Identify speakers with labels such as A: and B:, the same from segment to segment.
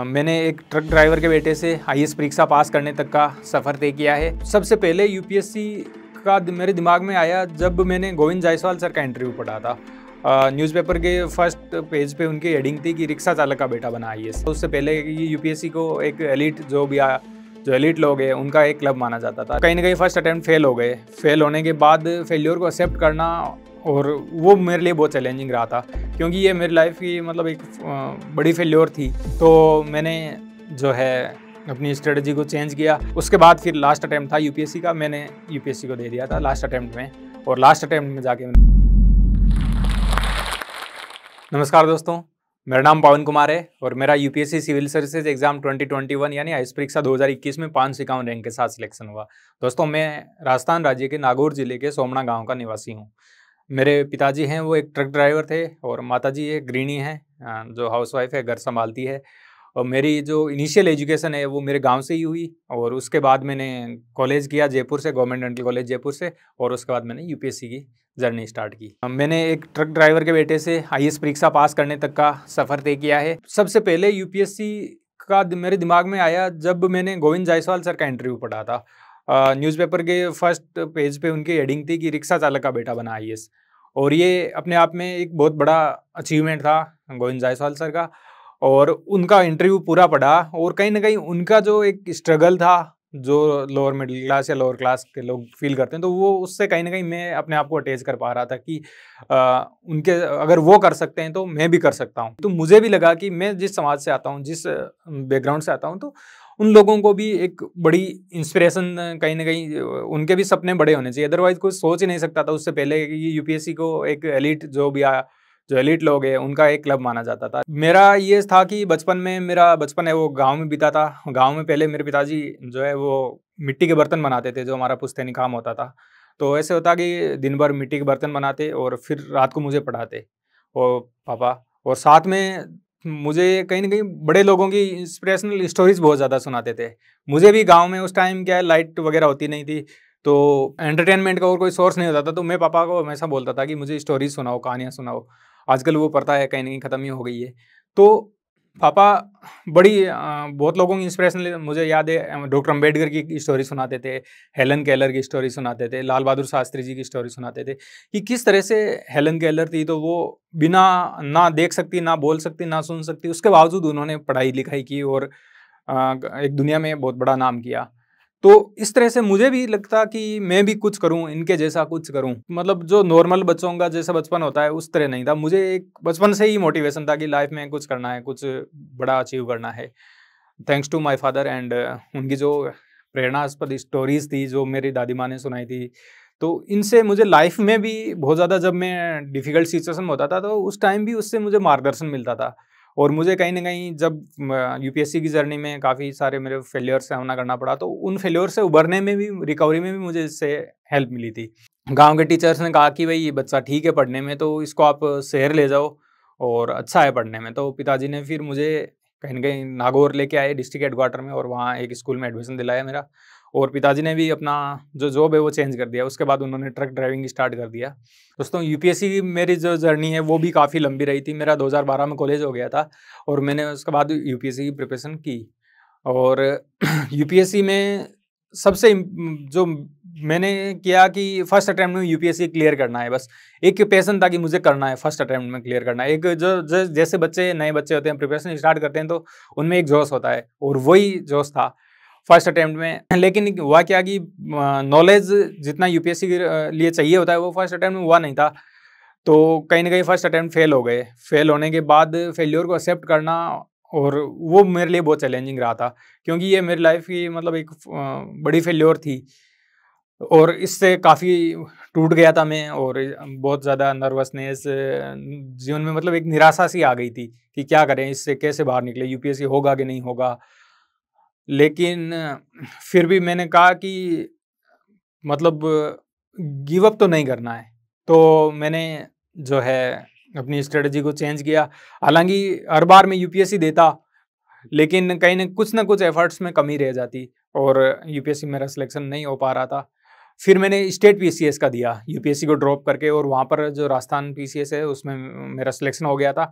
A: मैंने एक truck driver के बेटे से आई परीक्षा पास करने तक का सफ़र तय किया है सबसे पहले यू का मेरे दिमाग में आया जब मैंने गोविंद जायसवाल सर का इंटरव्यू पढ़ा था न्यूज़पेपर के फर्स्ट पेज पे उनकी हेडिंग थी कि रिक्शा चालक का बेटा बना आई तो उससे पहले ये यू को एक एलिट भी आया जो एलिट लोग हैं उनका एक क्लब माना जाता था कहीं ना कहीं फर्स्ट अटैम्प्ट फेल हो गए फेल होने के बाद फेल्योर को एक्सेप्ट करना और वो मेरे लिए बहुत चैलेंजिंग रहा था क्योंकि ये मेरी लाइफ की मतलब एक बड़ी फेल्योर थी तो मैंने जो है अपनी स्ट्रेटजी को चेंज किया उसके बाद फिर लास्ट अटैम्प्ट था यूपीएससी का मैंने यूपीएससी को दे दिया था लास्ट अटैम्प्ट में और लास्ट अटैम्प्ट में जाके नमस्कार दोस्तों मेरा नाम पवन कुमार है और मेरा यूपीएससी सिविल सर्विसेज एग्जाम 2021 यानी आयुष परीक्षा 2021 में पाँच इक्यावन रैंक के साथ सिलेक्शन हुआ दोस्तों मैं राजस्थान राज्य के नागौर जिले के सोमना गांव का निवासी हूँ मेरे पिताजी हैं वो एक ट्रक ड्राइवर थे और माताजी एक गृहिणी हैं जो हाउसवाइफ है घर संभालती है और मेरी जो इनिशियल एजुकेशन है वो मेरे गांव से ही हुई और उसके बाद मैंने कॉलेज किया जयपुर से गवर्नमेंट डेंटल कॉलेज जयपुर से और उसके बाद मैंने यूपीएससी की जर्नी स्टार्ट की मैंने एक ट्रक ड्राइवर के बेटे से आई परीक्षा पास करने तक का सफ़र तय किया है सबसे पहले यू का मेरे दिमाग में आया जब मैंने गोविंद जायसवाल सर का इंटरव्यू पढ़ा था न्यूज़पेपर के फर्स्ट पेज पे उनकी हेडिंग थी कि रिक्शा चालक का बेटा बना आई और ये अपने आप में एक बहुत बड़ा अचीवमेंट था गोविंद जायसवाल सर का और उनका इंटरव्यू पूरा पड़ा और कहीं ना कहीं उनका जो एक स्ट्रगल था जो लोअर मिडिल क्लास या लोअर क्लास के लोग फील करते हैं तो वो उससे कहीं ना कहीं मैं अपने आप को अटैच कर पा रहा था कि आ, उनके अगर वो कर सकते हैं तो मैं भी कर सकता हूँ तो मुझे भी लगा कि मैं जिस समाज से आता हूँ जिस बैकग्राउंड से आता हूँ तो उन लोगों को भी एक बड़ी इंस्पिरेशन कहीं ना कहीं उनके भी सपने बड़े होने चाहिए अदरवाइज कोई सोच ही नहीं सकता था उससे पहले कि यूपीएससी को एक एलिट जो भी आया जो एलिट लोग हैं उनका एक क्लब माना जाता था मेरा ये था कि बचपन में मेरा बचपन है वो गांव में बीता था गांव में पहले मेरे पिताजी जो है वो मिट्टी के बर्तन बनाते थे जो हमारा पुस्तैनी काम होता था तो ऐसे होता कि दिन भर मिट्टी के बर्तन बनाते और फिर रात को मुझे पढ़ाते और पापा और साथ में मुझे कहीं ना कहीं बड़े लोगों की इंस्पिरेशनल स्टोरीज बहुत ज़्यादा सुनाते थे मुझे भी गांव में उस टाइम क्या है लाइट वगैरह होती नहीं थी तो एंटरटेनमेंट का और कोई सोर्स नहीं होता था तो मैं पापा को हमेशा बोलता था कि मुझे स्टोरीज सुनाओ कहानियाँ सुनाओ आजकल वो पढ़ता है कहीं ना कहीं ख़त्म ही हो गई है तो पापा बड़ी बहुत लोगों की इंस्पिरेशन मुझे याद है डॉक्टर अंबेडकर की स्टोरी सुनाते थे हेलन कैलर की स्टोरी सुनाते थे लाल बहादुर शास्त्री जी की स्टोरी सुनाते थे कि किस तरह से हेलन कैलर थी तो वो बिना ना देख सकती ना बोल सकती ना सुन सकती उसके बावजूद उन्होंने पढ़ाई लिखाई की और एक दुनिया में बहुत बड़ा नाम किया तो इस तरह से मुझे भी लगता कि मैं भी कुछ करूँ इनके जैसा कुछ करूँ मतलब जो नॉर्मल बच्चों का जैसा बचपन होता है उस तरह नहीं था मुझे एक बचपन से ही मोटिवेशन था कि लाइफ में कुछ करना है कुछ बड़ा अचीव करना है thanks to my father and उनकी जो प्रेरणास्पद स्टोरीज थी जो मेरी दादी माँ ने सुनाई थी तो इनसे मुझे लाइफ में भी बहुत ज़्यादा जब मैं डिफ़िकल्ट में होता था तो उस टाइम भी उससे मुझे मार्गदर्शन मिलता था और मुझे कहीं ना कहीं जब यूपीएससी की जर्नी में काफ़ी सारे मेरे फेलियर सामना करना पड़ा तो उन फेलियर से उभरने में भी रिकवरी में भी मुझे इससे हेल्प मिली थी गांव के टीचर्स ने कहा कि भाई ये बच्चा ठीक है पढ़ने में तो इसको आप शहर ले जाओ और अच्छा है पढ़ने में तो पिताजी ने फिर मुझे कहीं ना कहीं नागौर लेके आए डिस्ट्रिक्ट हेडक्वार्टर में और वहाँ एक स्कूल में एडमिशन दिलाया मेरा और पिताजी ने भी अपना जो जॉब है वो चेंज कर दिया उसके बाद उन्होंने ट्रक ड्राइविंग स्टार्ट कर दिया दोस्तों यूपीएससी की मेरी जो जर्नी है वो भी काफ़ी लंबी रही थी मेरा 2012 में कॉलेज हो गया था और मैंने उसके बाद यूपीएससी की प्रिपरेशन की और यूपीएससी में सबसे जो मैंने किया कि फर्स्ट अटैम्प्ट में यूपीएससी क्लियर करना है बस एक पैसन था कि मुझे करना है फर्स्ट अटैम्प्ट में क्लियर करना है एक जो, जो जैसे बच्चे नए बच्चे होते हैं प्रिपरेशन स्टार्ट करते हैं तो उनमें एक जोश होता है और वही जोश था फर्स्ट अटैम्प्ट में लेकिन हुआ क्या कि नॉलेज जितना यूपीएससी के लिए चाहिए होता है वो फर्स्ट अटैम्प्ट में हुआ नहीं था तो कहीं ना कहीं फर्स्ट अटैम्प्ट फेल हो गए फेल होने के बाद फेल्योर को एक्सेप्ट करना और वो मेरे लिए बहुत चैलेंजिंग रहा था क्योंकि ये मेरी लाइफ की मतलब एक बड़ी फेल्योर थी और इससे काफ़ी टूट गया था मैं और बहुत ज़्यादा नर्वसनेस जीवन में मतलब एक निराशा सी आ गई थी कि क्या करें इससे कैसे बाहर निकले यूपीएससी होगा कि नहीं होगा लेकिन फिर भी मैंने कहा कि मतलब गिव अप तो नहीं करना है तो मैंने जो है अपनी स्ट्रेटजी को चेंज किया हालांकि हर बार मैं यूपीएससी देता लेकिन कहीं ना कुछ ना कुछ एफर्ट्स में कमी रह जाती और यूपीएससी मेरा सिलेक्शन नहीं हो पा रहा था फिर मैंने स्टेट पीसीएस का दिया यूपीएससी को ड्रॉप करके और वहाँ पर जो राजस्थान पीसीएस है उसमें मेरा सिलेक्शन हो गया था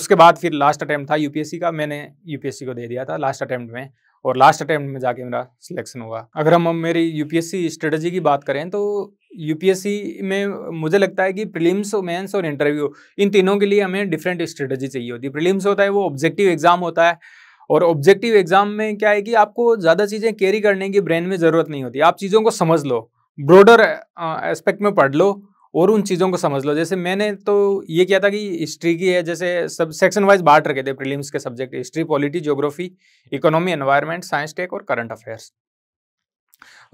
A: उसके बाद फिर लास्ट अटैम्प्ट था यूपीएससी का मैंने यूपीएससी को दे दिया था लास्ट अटैम्प्ट में और लास्ट अटैम्प्ट में जाके मेरा सिलेक्शन हुआ अगर हम मेरी यूपीएससी स्ट्रेटजी की बात करें तो यूपीएससी में मुझे लगता है कि प्रीलिम्स मेंस और इंटरव्यू इन तीनों के लिए हमें डिफरेंट स्ट्रेटजी चाहिए होती है प्रिलिम्स होता है वो ऑब्जेक्टिव एग्जाम होता है और ऑब्जेक्टिव एग्जाम में क्या है कि आपको ज़्यादा चीज़ें कैरी करने की ब्रेन में ज़रूरत नहीं होती आप चीज़ों को समझ लो ब्रॉडर एस्पेक्ट में पढ़ लो और उन चीज़ों को समझ लो जैसे मैंने तो ये किया था कि हिस्ट्री की है जैसे सब सेक्शन वाइज बांट रखे थे प्रीलिम्स के subject history polity geography economy environment science tech और करंट अफेयर्स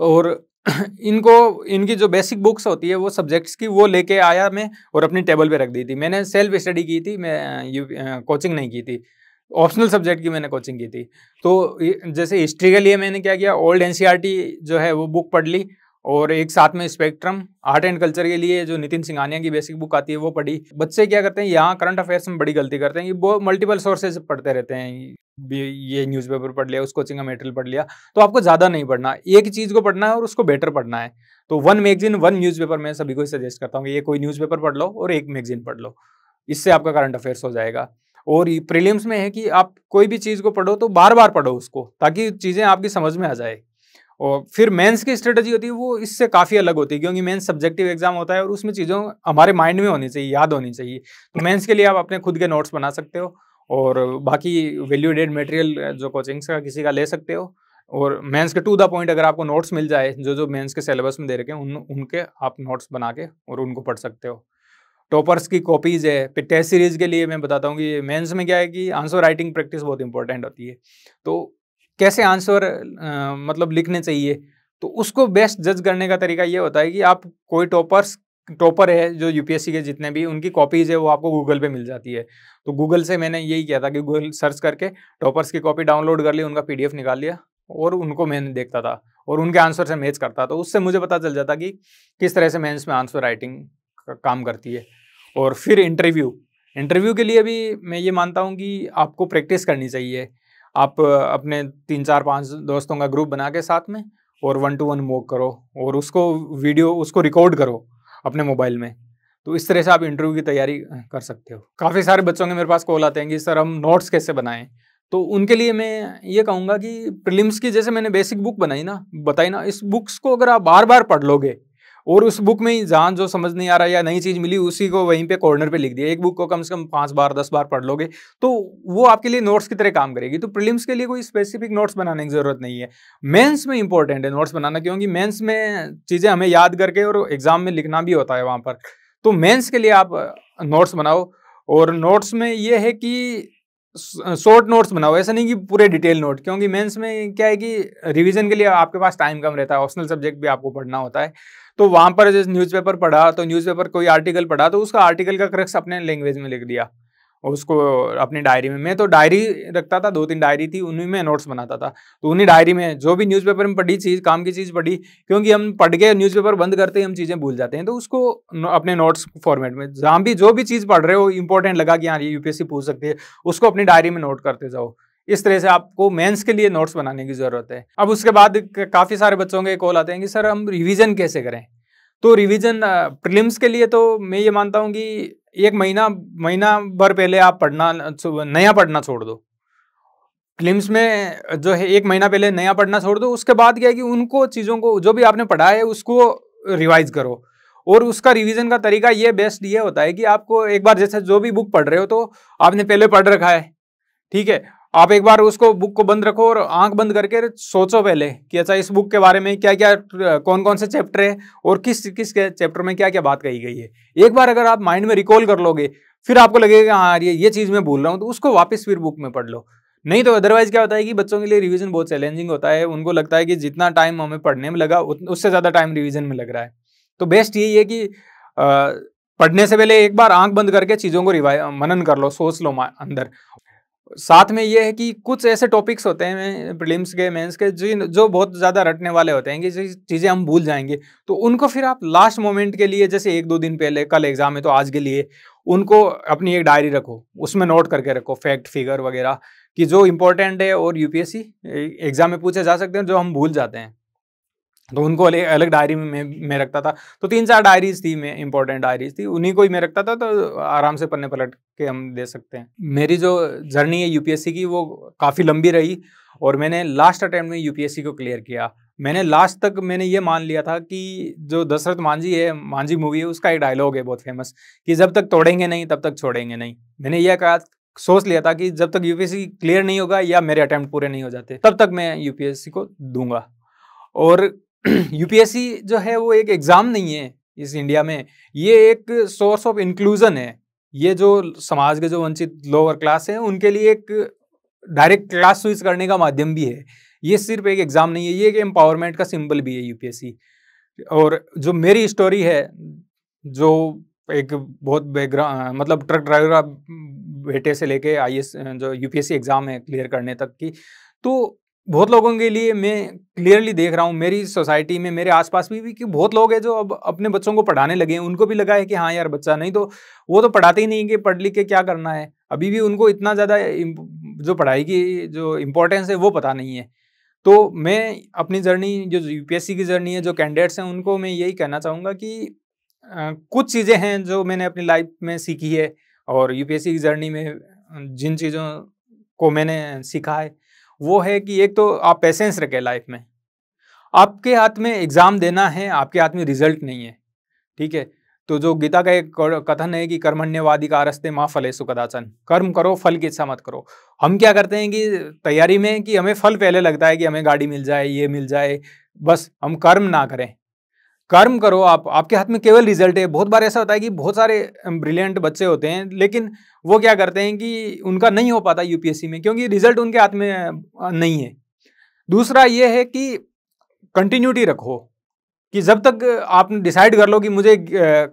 A: और इनको इनकी जो बेसिक बुक्स होती है वो सब्जेक्ट्स की वो लेके आया मैं और अपनी टेबल पे रख दी थी मैंने सेल्फ स्टडी की थी मैं यू कोचिंग नहीं की थी ऑप्शनल सब्जेक्ट की मैंने कोचिंग की थी तो जैसे हिस्ट्री के लिए मैंने क्या किया ओल्ड एन e जो है वो बुक पढ़ ली और एक साथ में स्पेक्ट्रम आर्ट एंड कल्चर के लिए जो नितिन सिंघानिया की बेसिक बुक आती है वो पढ़ी बच्चे क्या करते हैं यहाँ करंट अफेयर्स में बड़ी गलती करते हैं कि वो मल्टीपल सोर्सेज पढ़ते रहते हैं ये न्यूज़पेपर पढ़ लिया उस कोचिंग का मेटेरियल पढ़ लिया तो आपको ज़्यादा नहीं पढ़ना एक चीज़ को पढ़ना है और उसको बेटर पढ़ना है तो वन मैगजीन वन न्यूज़पेपर मैं सभी को सजेस्ट करता हूँ कि ये कोई न्यूज़पेपर पढ़ लो और एक मैगजीन पढ़ लो इससे आपका करंट अफेयर्स हो जाएगा और प्रिलियम्स में है कि आप कोई भी चीज़ को पढ़ो तो बार बार पढ़ो उसको ताकि चीज़ें आपकी समझ में आ जाए और फिर मेंस की स्ट्रेटजी होती है वो इससे काफ़ी अलग होती है क्योंकि मेंस सब्जेक्टिव एग्जाम होता है और उसमें चीज़ों हमारे माइंड में होनी चाहिए याद होनी चाहिए तो मेंस के लिए आप अपने खुद के नोट्स बना सकते हो और बाकी वैल्यूडेड मटेरियल जो कोचिंग्स का किसी का ले सकते हो और मेंस के टू द पॉइंट अगर आपको नोट्स मिल जाए जो जो मेन्स के सिलेबस में दे रखे उन उनके आप नोट्स बना के और उनको पढ़ सकते हो टॉपर्स की कॉपीज़ है फिर टेस्ट सीरीज़ के लिए मैं बताता हूँ कि मेंस में क्या है कि आंसर राइटिंग प्रैक्टिस बहुत इंपॉर्टेंट होती है तो कैसे आंसर मतलब लिखने चाहिए तो उसको बेस्ट जज करने का तरीका ये होता है कि आप कोई टॉपर्स टॉपर है जो यूपीएससी के जितने भी उनकी कॉपीज है वो आपको गूगल पे मिल जाती है तो गूगल से मैंने यही किया था कि गूगल सर्च करके टॉपर्स की कॉपी डाउनलोड कर ली उनका पीडीएफ निकाल लिया और उनको मैंने देखता था और उनके आंसर से मैच करता तो उससे मुझे पता चल जाता कि किस तरह से मैं इसमें आंसर राइटिंग काम करती है और फिर इंटरव्यू इंटरव्यू के लिए भी मैं ये मानता हूँ कि आपको प्रैक्टिस करनी चाहिए आप अपने तीन चार पाँच दोस्तों का ग्रुप बना के साथ में और वन टू वन मोक करो और उसको वीडियो उसको रिकॉर्ड करो अपने मोबाइल में तो इस तरह से आप इंटरव्यू की तैयारी कर सकते हो काफ़ी सारे बच्चों के मेरे पास कॉल आते हैं कि सर हम नोट्स कैसे बनाएं तो उनके लिए मैं ये कहूँगा कि प्रिलिम्स की जैसे मैंने बेसिक बुक बनाई ना बताई ना इस बुक्स को अगर आप बार बार पढ़ लोगे और उस बुक में ही जान जो समझ नहीं आ रहा या नई चीज़ मिली उसी को वहीं पे कॉर्नर पे लिख दिया एक बुक को कम से कम पाँच बार दस बार पढ़ लोगे तो वो आपके लिए नोट्स की तरह काम करेगी तो प्रिलिम्स के लिए कोई स्पेसिफिक नोट्स बनाने की ज़रूरत नहीं है मेंस में इंपॉर्टेंट है नोट्स बनाना क्योंकि मेन्स में चीज़ें हमें याद करके और एग्ज़ाम में लिखना भी होता है वहाँ पर तो मेन्स के लिए आप नोट्स बनाओ और नोट्स में ये है कि शॉर्ट नोट्स बनाओ ऐसा नहीं कि पूरे डिटेल नोट क्योंकि मेंस में क्या है कि रिवीजन के लिए आपके पास टाइम कम रहता है ऑप्शनल सब्जेक्ट भी आपको पढ़ना होता है तो वहाँ पर जैसे न्यूज़पेपर पढ़ा तो न्यूज़पेपर कोई आर्टिकल पढ़ा तो उसका आर्टिकल का क्रक्स अपने लैंग्वेज में लिख दिया और उसको अपनी डायरी में मैं तो डायरी रखता था दो तीन डायरी थी उन्हीं में नोट्स बनाता था तो उन्हीं डायरी में जो भी न्यूज़पेपर में पढ़ी चीज़ काम की चीज़ पढ़ी क्योंकि हम पढ़ के न्यूज़पेपर बंद करते ही हम चीज़ें भूल जाते हैं तो उसको अपने नोट्स फॉर्मेट में जहाँ भी जो भी चीज़ पढ़ रहे हो इंपॉर्टेंट लगा कि हाँ ये यूपीएससी पूछ सकती है उसको अपनी डायरी में नोट करते जाओ इस तरह से आपको मेंस के लिए नोट्स बनाने की ज़रूरत है अब उसके बाद काफ़ी सारे बच्चों के कॉल आते हैं कि सर हम रिवीजन कैसे करें तो रिवीजन प्रीलिम्स के लिए तो मैं ये मानता हूँ कि एक महीना महीना भर पहले आप पढ़ना नया पढ़ना छोड़ दो क्लिम्स में जो है एक महीना पहले नया पढ़ना छोड़ दो उसके बाद क्या है कि उनको चीज़ों को जो भी आपने पढ़ा है उसको रिवाइज करो और उसका रिवीजन का तरीका ये बेस्ट ये होता है कि आपको एक बार जैसे जो भी बुक पढ़ रहे हो तो आपने पहले पढ़ रखा है ठीक है आप एक बार उसको बुक को बंद रखो और आंख बंद करके सोचो पहले कि अच्छा इस बुक के बारे में क्या क्या कौन कौन से चैप्टर है और किस किस चैप्टर में क्या क्या बात कही गई है एक बार अगर आप माइंड में रिकॉल कर लोगे फिर आपको लगेगा हाँ ये ये चीज़ मैं भूल रहा हूँ तो उसको वापस फिर बुक में पढ़ लो नहीं तो अदरवाइज क्या होता है कि बच्चों के लिए रिविजन बहुत चैलेंजिंग होता है उनको लगता है कि जितना टाइम हमें पढ़ने में लगा उससे ज़्यादा टाइम रिविजन में लग रहा है तो बेस्ट यही है कि पढ़ने से पहले एक बार आंख बंद करके चीज़ों को मनन कर लो सोच लो अंदर साथ में ये है कि कुछ ऐसे टॉपिक्स होते हैं प्रीलिम्स के मेंस के जो जो बहुत ज़्यादा रटने वाले होते हैं कि जो चीज़ें हम भूल जाएंगे तो उनको फिर आप लास्ट मोमेंट के लिए जैसे एक दो दिन पहले कल एग्ज़ाम है तो आज के लिए उनको अपनी एक डायरी रखो उसमें नोट करके रखो फैक्ट फिगर वगैरह कि जो इम्पोर्टेंट है और यूपीएससी एग्ज़ाम में पूछे जा सकते हैं जो हम भूल जाते हैं तो उनको अलग डायरी में मैं रखता था तो तीन चार डायरीज थी मैं इंपॉर्टेंट डायरीज थी उन्हीं को ही मैं रखता था तो आराम से पन्ने पलट के हम दे सकते हैं मेरी जो जर्नी है यूपीएससी की वो काफ़ी लंबी रही और मैंने लास्ट अटैम्प्ट में यूपीएससी को क्लियर किया मैंने लास्ट तक मैंने ये मान लिया था कि जो दशरथ मांझी है मांझी मूवी है उसका एक डायलॉग है बहुत फेमस कि जब तक तोड़ेंगे नहीं तब तक छोड़ेंगे नहीं मैंने यह कहा सोच लिया था कि जब तक यूपीएससी क्लियर नहीं होगा या मेरे अटैम्प्ट पूरे नहीं हो जाते तब तक मैं यूपीएससी को दूंगा और यूपीएससी जो है वो एक एग्ज़ाम नहीं है इस इंडिया में ये एक सोर्स ऑफ इंक्लूज़न है ये जो समाज के जो वंचित लोअर क्लास हैं उनके लिए एक डायरेक्ट क्लास स्विच करने का माध्यम भी है ये सिर्फ एक एग्ज़ाम नहीं है ये एक एम्पावरमेंट का सिंबल भी है यूपीएससी और जो मेरी स्टोरी है जो एक बहुत बैकग्राउंड मतलब ट्रक ड्राइवर बेटे से लेके आई जो यूपीएससी एग्ज़ाम है क्लियर करने तक की तो बहुत लोगों के लिए मैं क्लियरली देख रहा हूँ मेरी सोसाइटी में मेरे आसपास भी, भी कि बहुत लोग हैं जो अब अपने बच्चों को पढ़ाने लगे हैं उनको भी लगा है कि हाँ यार बच्चा नहीं तो वो तो पढ़ाते ही नहीं कि पढ़ लिख के क्या करना है अभी भी उनको इतना ज़्यादा जो पढ़ाई की जो इम्पोर्टेंस है वो पता नहीं है तो मैं अपनी जर्नी जो यू की जर्नी है जो कैंडिडेट्स हैं उनको मैं यही कहना चाहूँगा कि आ, कुछ चीज़ें हैं जो मैंने अपनी लाइफ में सीखी है और यू की जर्नी में जिन चीज़ों को मैंने सीखा है वो है कि एक तो आप पेशेंस रखें लाइफ में आपके हाथ में एग्ज़ाम देना है आपके हाथ में रिजल्ट नहीं है ठीक है तो जो गीता का एक कथन है कि कर्मण्यवादी का रस्ते माँ फलेसु कदाचन कर्म करो फल की इच्छा मत करो हम क्या करते हैं कि तैयारी में कि हमें फल पहले लगता है कि हमें गाड़ी मिल जाए ये मिल जाए बस हम कर्म ना करें कर्म करो आप आपके हाथ में केवल रिजल्ट है बहुत बार ऐसा होता है कि बहुत सारे ब्रिलियंट बच्चे होते हैं लेकिन वो क्या करते हैं कि उनका नहीं हो पाता यूपीएससी में क्योंकि रिजल्ट उनके हाथ में नहीं है दूसरा ये है कि कंटिन्यूटी रखो कि जब तक आप डिसाइड कर लो कि मुझे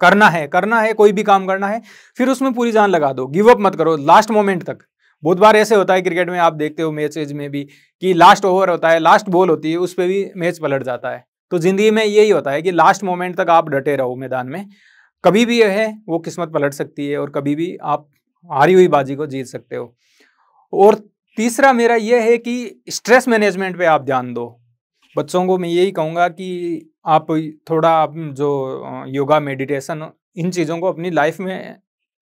A: करना है करना है कोई भी काम करना है फिर उसमें पूरी जान लगा दो गिव अप मत करो लास्ट मोमेंट तक बहुत बार ऐसे होता है क्रिकेट में आप देखते हो मैचेज में भी कि लास्ट ओवर होता है लास्ट बॉल होती है उस पर भी मैच पलट जाता है तो ज़िंदगी में यही होता है कि लास्ट मोमेंट तक आप डटे रहो मैदान में कभी भी यह है वो किस्मत पलट सकती है और कभी भी आप हारी हुई बाजी को जीत सकते हो और तीसरा मेरा यह है कि स्ट्रेस मैनेजमेंट पे आप ध्यान दो बच्चों को मैं यही कहूँगा कि आप थोड़ा आप जो योगा मेडिटेशन इन चीज़ों को अपनी लाइफ में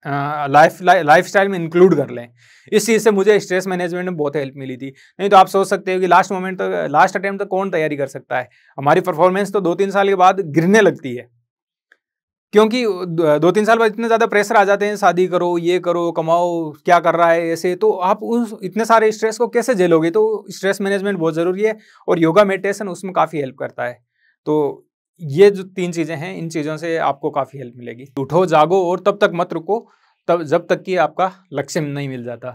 A: लाइफ लाइफ स्टाइल में इंक्लूड कर लें इस चीज़ से मुझे स्ट्रेस मैनेजमेंट में बहुत हेल्प मिली थी नहीं तो आप सोच सकते हो कि लास्ट मोमेंट तो लास्ट अटेम्प्ट तो कौन तैयारी कर सकता है हमारी परफॉर्मेंस तो दो तीन साल के बाद गिरने लगती है क्योंकि दो तीन साल बाद इतने ज़्यादा प्रेशर आ जाते हैं शादी करो ये करो कमाओ क्या कर रहा है ऐसे तो आप उस इतने सारे स्ट्रेस को कैसे झेलोगे तो स्ट्रेस मैनेजमेंट बहुत ज़रूरी है और योगा मेडिटेशन उसमें काफ़ी हेल्प करता है तो ये जो तीन चीज़ें हैं इन चीज़ों से आपको काफ़ी हेल्प मिलेगी उठो जागो और तब तक मत रुको तब जब तक कि आपका लक्ष्य नहीं मिल जाता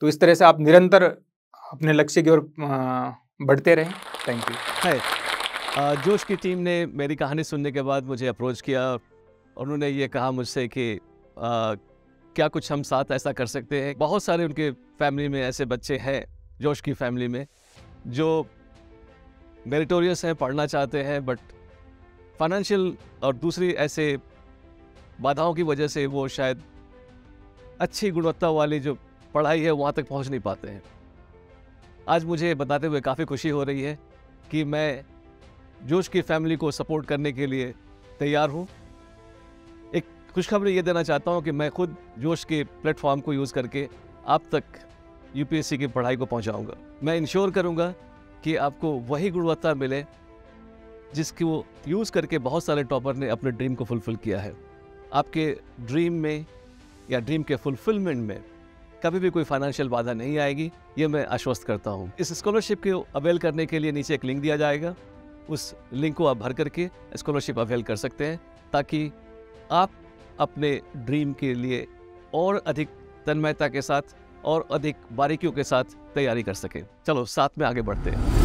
A: तो इस तरह से आप निरंतर अपने लक्ष्य की ओर बढ़ते रहें थैंक यू
B: है जोश की टीम ने मेरी कहानी सुनने के बाद मुझे अप्रोच किया और उन्होंने ये कहा मुझसे कि आ, क्या कुछ हम साथ ऐसा कर सकते हैं बहुत सारे उनके फैमिली में ऐसे बच्चे हैं जोश की फैमिली में जो मेरिटोरियस हैं पढ़ना चाहते हैं बट फाइनेंशियल और दूसरी ऐसे बाधाओं की वजह से वो शायद अच्छी गुणवत्ता वाली जो पढ़ाई है वहाँ तक पहुँच नहीं पाते हैं आज मुझे बताते हुए काफ़ी खुशी हो रही है कि मैं जोश की फैमिली को सपोर्ट करने के लिए तैयार हूँ एक खुशखबरी ये देना चाहता हूँ कि मैं खुद जोश के प्लेटफॉर्म को यूज़ करके आप तक यूपीएससी की पढ़ाई को पहुँचाऊँगा मैं इंश्योर करूँगा कि आपको वही गुणवत्ता मिले जिसको यूज़ करके बहुत सारे टॉपर ने अपने ड्रीम को फुलफ़िल किया है आपके ड्रीम में या ड्रीम के फुलफिलमेंट में कभी भी कोई फाइनेंशियल बाधा नहीं आएगी ये मैं आश्वस्त करता हूँ इस स्कॉलरशिप को अवेल करने के लिए नीचे एक लिंक दिया जाएगा उस लिंक को आप भर करके स्कॉलरशिप अवेल कर सकते हैं ताकि आप अपने ड्रीम के लिए और अधिक तन्मयता के साथ और अधिक बारीकियों के साथ तैयारी कर सकें चलो साथ में आगे बढ़ते हैं